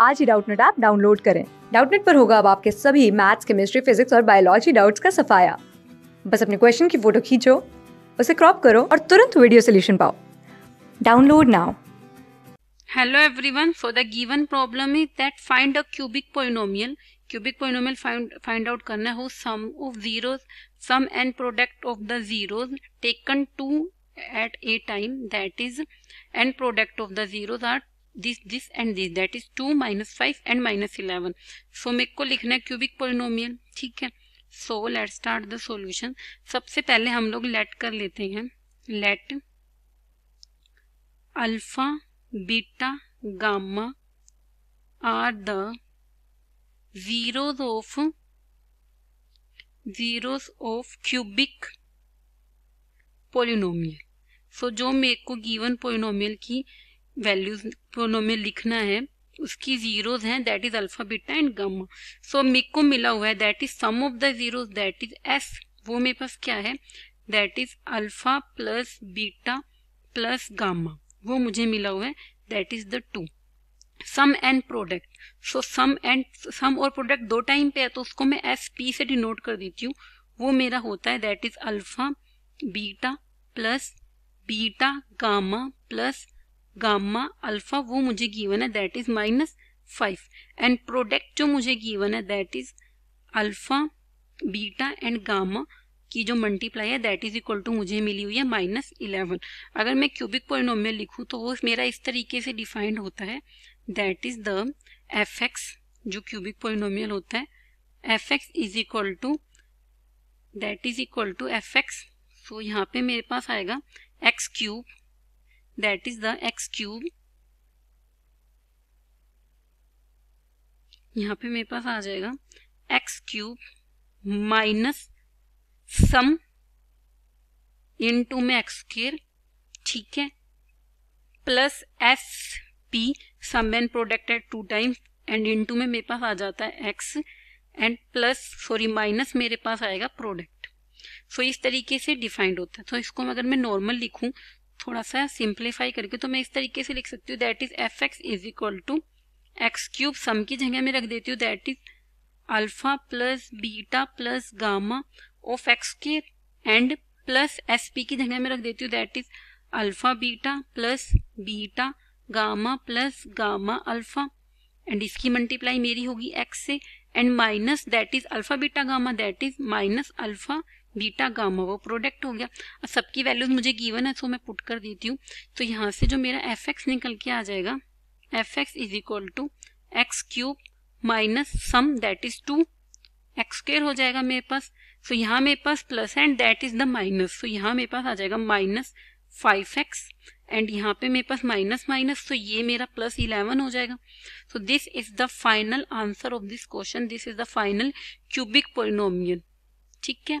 आज ही Doubtnut app download करें डाउटनेट पर होगा अब आपके सभी मैथ्स केमिस्ट्री फिजिक्स और बायोलॉजी डाउट्स का सफाया बस अपने क्वेश्चन की फोटो खींचो उसे क्रॉप करो और तुरंत वीडियो सोल्यूशन पाओ download now hello everyone for the given problem is that find a cubic polynomial cubic polynomial find out करना हो sum of zeros sum and product of the zeros taken two at a time that is and product of the zeros this this and this that is two minus five and minus eleven so मेरे को लिखना है cubic polynomial ठीक है so let start the solution सबसे पहले हम लोग लेट कर लेते हैं let alpha beta gamma are the zeros of zeros of cubic polynomial so जो मेरे को गिवन पोलिनोमियल की वैल्यूज दोनों में लिखना है उसकी जीरोज हैं that is alpha beta and gamma so मिक को मिला हुआ है that is sum of the zeros that is S वो मेरे पास क्या है that is alpha plus beta plus gamma वो मुझे मिला हुआ है that is the two sum and product so sum and sum और प्रोडक्ट दो टाइम पे है तो उसको मैं एस पी से डिनोट कर देती हूँ वो मेरा होता है that is alpha beta plus beta gamma plus gamma alpha वो मुझे गिवन है that is minus five and product जो मुझे गिवन है that is alpha beta and gamma की जो मल्टीप्लाई है दैट इज इक्वल टू मुझे मिली हुई है माइनस इलेवन अगर मैं क्यूबिक पोलिनोम लिखूँ तो वो मेरा इस तरीके से डिफाइंड होता है that is the F X जो क्यूबिक पोलिनोमियल होता है F X is equal to that is equal to F X so यहाँ पे मेरे पास आएगा X cube that is the X cube यहाँ पे मेरे पास आ जाएगा X cube minus sum into में एक्स स्केयर ठीक है plus S P sum and product at two times and into में मेरे पास आ जाता है X and plus sorry minus मेरे पास आएगा प्रोडक्ट सो so, इस तरीके से डिफाइंड होता है तो so, इसको अगर मैं नॉर्मल लिखूं थोड़ा सा सिंप्लीफाई करके तो मैं इस तरीके से लिख सकती हूँ that is F X is equal to X cube sum की जगह में रख देती हूँ that is alpha plus beta plus gamma of X के एंड प्लस एस पी की जगह में रख देती हूँ that is alpha beta plus beta gamma plus gamma alpha and इसकी मल्टीप्लाई मेरी होगी एक्स से and minus that is alpha beta gamma that is minus alpha beta gamma वो प्रोडक्ट हो गया अब सबकी वैल्यूज मुझे गिवन है सो तो मैं पुट कर देती हूँ तो यहाँ से जो मेरा एफ एक्स निकल के आ जाएगा F X is equal to X cube minus sum that is two X square हो जाएगा मेरे पास सो तो यहाँ मेरे पास plus and that is the minus so यहाँ मेरे पास आ जाएगा माइनस फाइव एक्स एंड यहाँ पे मेरे पास माइनस माइनस तो ये मेरा प्लस इलेवन हो जाएगा so this is the final answer of this question this is the final cubic polynomial ठीक है